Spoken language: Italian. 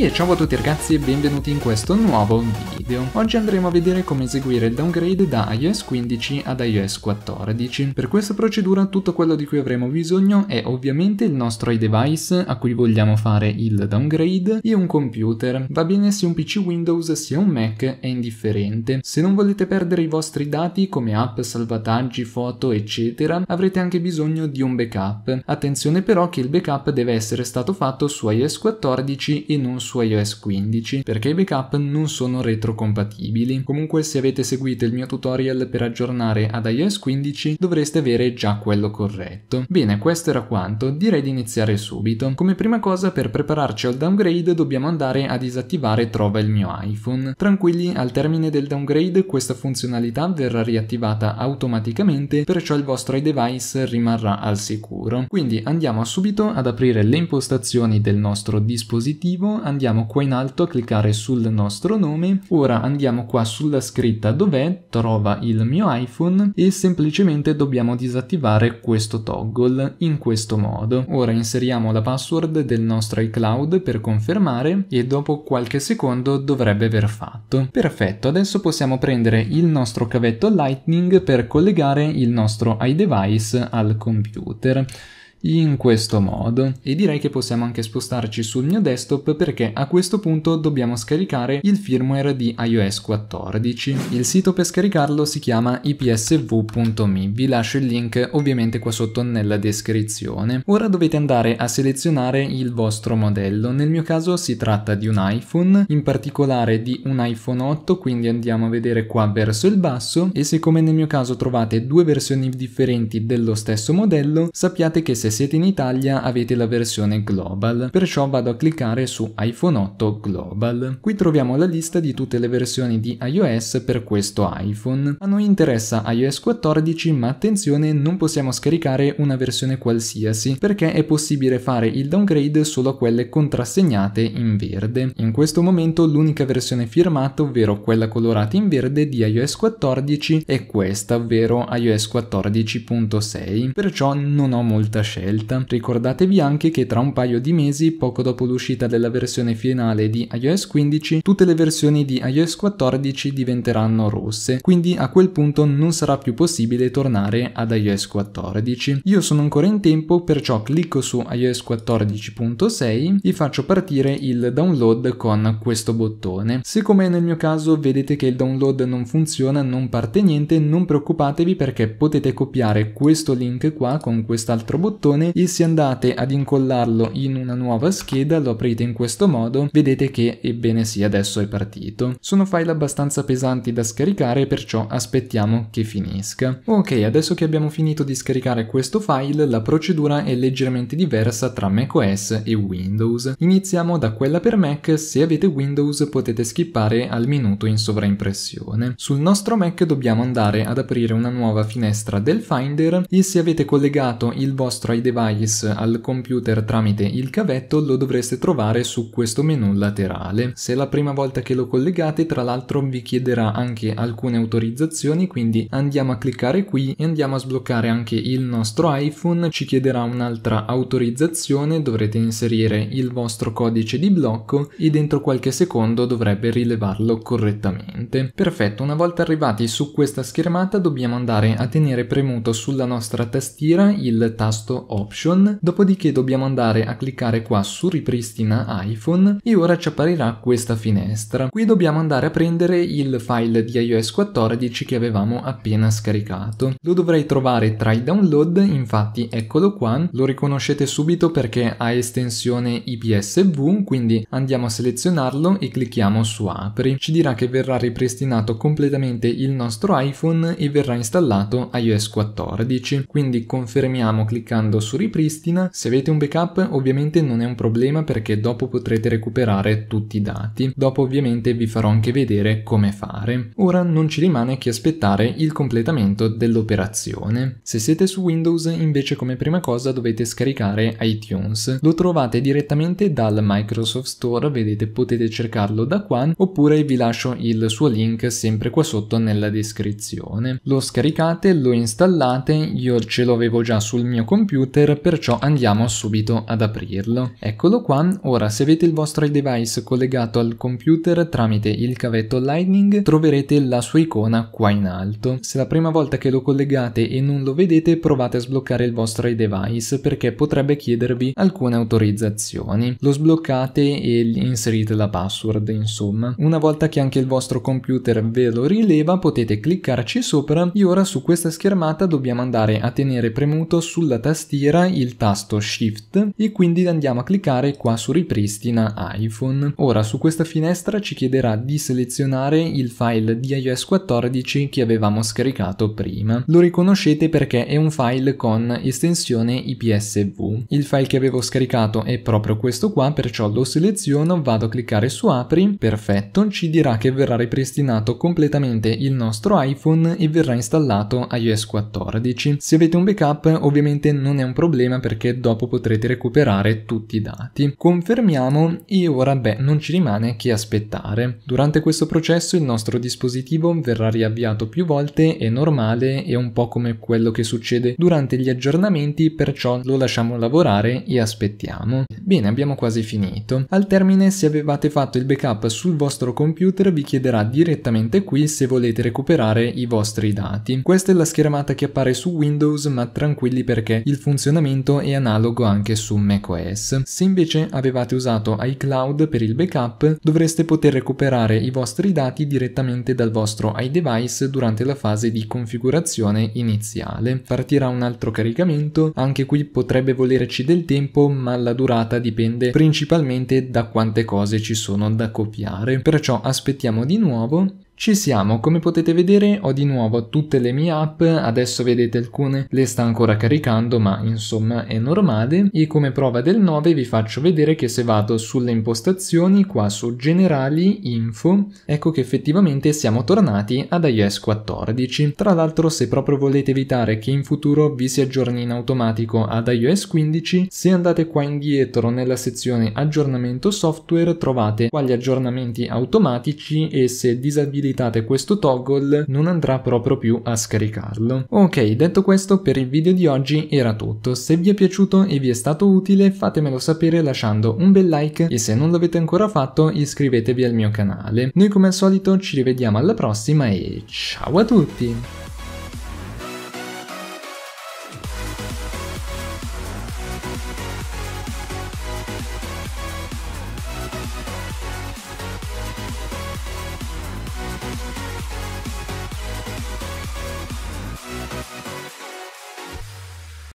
E ciao a tutti ragazzi e benvenuti in questo nuovo video. Oggi andremo a vedere come eseguire il downgrade da iOS 15 ad iOS 14. Per questa procedura tutto quello di cui avremo bisogno è ovviamente il nostro iDevice a cui vogliamo fare il downgrade e un computer. Va bene sia un PC Windows sia un Mac, è indifferente. Se non volete perdere i vostri dati come app, salvataggi, foto eccetera, avrete anche bisogno di un backup. Attenzione però che il backup deve essere stato fatto su iOS 14 e non su su iOS 15 perché i backup non sono retrocompatibili. Comunque se avete seguito il mio tutorial per aggiornare ad iOS 15 dovreste avere già quello corretto. Bene, questo era quanto, direi di iniziare subito. Come prima cosa per prepararci al downgrade dobbiamo andare a disattivare Trova il mio iPhone. Tranquilli, al termine del downgrade questa funzionalità verrà riattivata automaticamente, perciò il vostro device rimarrà al sicuro. Quindi andiamo subito ad aprire le impostazioni del nostro dispositivo, andiamo andiamo qua in alto a cliccare sul nostro nome, ora andiamo qua sulla scritta dov'è, trova il mio iPhone e semplicemente dobbiamo disattivare questo toggle in questo modo. Ora inseriamo la password del nostro iCloud per confermare e dopo qualche secondo dovrebbe aver fatto. Perfetto, adesso possiamo prendere il nostro cavetto Lightning per collegare il nostro iDevice al computer in questo modo e direi che possiamo anche spostarci sul mio desktop perché a questo punto dobbiamo scaricare il firmware di iOS 14 il sito per scaricarlo si chiama ipsv.me vi lascio il link ovviamente qua sotto nella descrizione ora dovete andare a selezionare il vostro modello nel mio caso si tratta di un iPhone in particolare di un iPhone 8 quindi andiamo a vedere qua verso il basso e siccome nel mio caso trovate due versioni differenti dello stesso modello sappiate che se se siete in Italia avete la versione global, perciò vado a cliccare su iPhone 8 global. Qui troviamo la lista di tutte le versioni di iOS per questo iPhone. A noi interessa iOS 14 ma attenzione non possiamo scaricare una versione qualsiasi perché è possibile fare il downgrade solo a quelle contrassegnate in verde. In questo momento l'unica versione firmata ovvero quella colorata in verde di iOS 14 è questa ovvero iOS 14.6 perciò non ho molta scelta scelta. Ricordatevi anche che tra un paio di mesi, poco dopo l'uscita della versione finale di iOS 15, tutte le versioni di iOS 14 diventeranno rosse, quindi a quel punto non sarà più possibile tornare ad iOS 14. Io sono ancora in tempo, perciò clicco su iOS 14.6 e faccio partire il download con questo bottone. Siccome nel mio caso vedete che il download non funziona, non parte niente, non preoccupatevi perché potete copiare questo link qua con quest'altro bottone bottone e se andate ad incollarlo in una nuova scheda lo aprite in questo modo vedete che ebbene sì adesso è partito sono file abbastanza pesanti da scaricare perciò aspettiamo che finisca ok adesso che abbiamo finito di scaricare questo file la procedura è leggermente diversa tra macOS e Windows iniziamo da quella per Mac se avete Windows potete skippare al minuto in sovraimpressione sul nostro Mac dobbiamo andare ad aprire una nuova finestra del Finder e se avete collegato il vostro ai device al computer tramite il cavetto lo dovreste trovare su questo menu laterale. Se è la prima volta che lo collegate tra l'altro vi chiederà anche alcune autorizzazioni quindi andiamo a cliccare qui e andiamo a sbloccare anche il nostro iPhone, ci chiederà un'altra autorizzazione, dovrete inserire il vostro codice di blocco e dentro qualche secondo dovrebbe rilevarlo correttamente. Perfetto, una volta arrivati su questa schermata dobbiamo andare a tenere premuto sulla nostra tastiera il tasto Option, dopodiché dobbiamo andare a cliccare qua su Ripristina iPhone e ora ci apparirà questa finestra. Qui dobbiamo andare a prendere il file di iOS 14 che avevamo appena scaricato. Lo dovrei trovare tra i download, infatti eccolo qua, lo riconoscete subito perché ha estensione IPSV, quindi andiamo a selezionarlo e clicchiamo su Apri. Ci dirà che verrà ripristinato completamente il nostro iPhone e verrà installato iOS 14. Quindi confermiamo cliccando quando su ripristina, se avete un backup ovviamente non è un problema perché dopo potrete recuperare tutti i dati. Dopo ovviamente vi farò anche vedere come fare. Ora non ci rimane che aspettare il completamento dell'operazione. Se siete su Windows invece come prima cosa dovete scaricare iTunes. Lo trovate direttamente dal Microsoft Store, vedete potete cercarlo da qua oppure vi lascio il suo link sempre qua sotto nella descrizione. Lo scaricate, lo installate, io ce l'avevo già sul mio computer computer, perciò andiamo subito ad aprirlo. Eccolo qua, ora se avete il vostro device collegato al computer tramite il cavetto Lightning troverete la sua icona qua in alto. Se la prima volta che lo collegate e non lo vedete provate a sbloccare il vostro device perché potrebbe chiedervi alcune autorizzazioni. Lo sbloccate e inserite la password insomma. Una volta che anche il vostro computer ve lo rileva potete cliccarci sopra e ora su questa schermata dobbiamo andare a tenere premuto sulla tastiera attira il tasto Shift e quindi andiamo a cliccare qua su Ripristina iPhone. Ora su questa finestra ci chiederà di selezionare il file di iOS 14 che avevamo scaricato prima. Lo riconoscete perché è un file con estensione IPSV. Il file che avevo scaricato è proprio questo qua, perciò lo seleziono, vado a cliccare su Apri, perfetto, ci dirà che verrà ripristinato completamente il nostro iPhone e verrà installato iOS 14. Se avete un backup ovviamente non è un problema perché dopo potrete recuperare tutti i dati. Confermiamo e ora beh non ci rimane che aspettare. Durante questo processo il nostro dispositivo verrà riavviato più volte, è normale, è un po' come quello che succede durante gli aggiornamenti perciò lo lasciamo lavorare e aspettiamo. Bene abbiamo quasi finito. Al termine se avevate fatto il backup sul vostro computer vi chiederà direttamente qui se volete recuperare i vostri dati. Questa è la schermata che appare su Windows ma tranquilli perché il funzionamento funzionamento è analogo anche su macOS. Se invece avevate usato iCloud per il backup, dovreste poter recuperare i vostri dati direttamente dal vostro iDevice durante la fase di configurazione iniziale. Partirà un altro caricamento, anche qui potrebbe volerci del tempo, ma la durata dipende principalmente da quante cose ci sono da copiare. Perciò aspettiamo di nuovo ci siamo, come potete vedere ho di nuovo tutte le mie app, adesso vedete alcune le sta ancora caricando ma insomma è normale e come prova del 9 vi faccio vedere che se vado sulle impostazioni qua su generali, info, ecco che effettivamente siamo tornati ad iOS 14. Tra l'altro se proprio volete evitare che in futuro vi si aggiorni in automatico ad iOS 15, se andate qua indietro nella sezione aggiornamento software trovate quali aggiornamenti automatici e se disabilitate ditate questo toggle non andrà proprio più a scaricarlo. Ok, detto questo per il video di oggi era tutto, se vi è piaciuto e vi è stato utile fatemelo sapere lasciando un bel like e se non l'avete ancora fatto iscrivetevi al mio canale. Noi come al solito ci rivediamo alla prossima e ciao a tutti!